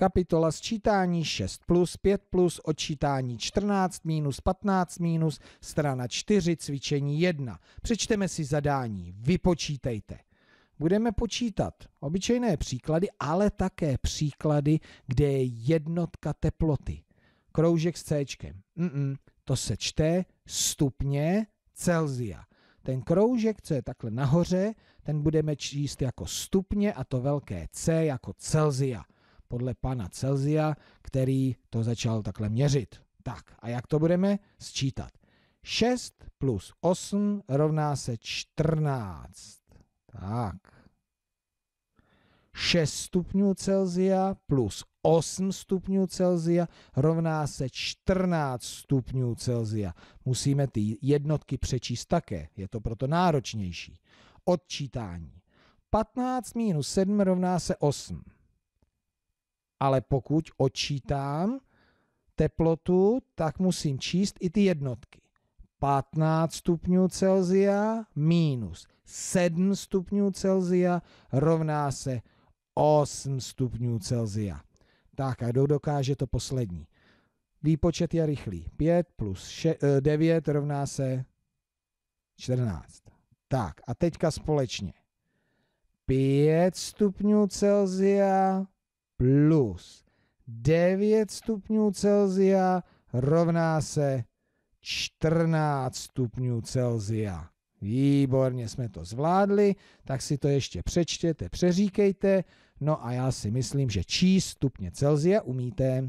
Kapitola sčítání 6 plus, 5 plus, odčítání 14 minus, 15 minus, strana 4, cvičení 1. Přečteme si zadání, vypočítejte. Budeme počítat obyčejné příklady, ale také příklady, kde je jednotka teploty. Kroužek s C. Mm-mm, to se čte stupně Celzia. Ten kroužek, co je takhle nahoře, ten budeme číst jako stupně a to velké C jako Celzia podle pana Celzia, který to začal takhle měřit. Tak a jak to budeme sčítat? 6 plus 8 rovná se 14. Tak. 6 stupňů Celzia plus 8 stupňů Celzia rovná se 14 stupňů Celzia. Musíme ty jednotky přečíst také, je to proto náročnější. Odčítání. 15 minus 7 rovná se 8 ale pokud odčítám teplotu, tak musím číst i ty jednotky. 15 stupňů Celzia minus 7 stupňů Celzia rovná se 8 stupňů Celzia. Tak a kdo dokáže to poslední? Výpočet je rychlý. 5 plus 6, 9 eh, rovná se 14. Tak a teďka společně. 5 stupňů Celzia plus 9 stupňů Celzia rovná se 14 stupňů Celzia. Výborně jsme to zvládli, tak si to ještě přečtěte, přeříkejte. No a já si myslím, že číst stupně Celzia umíte.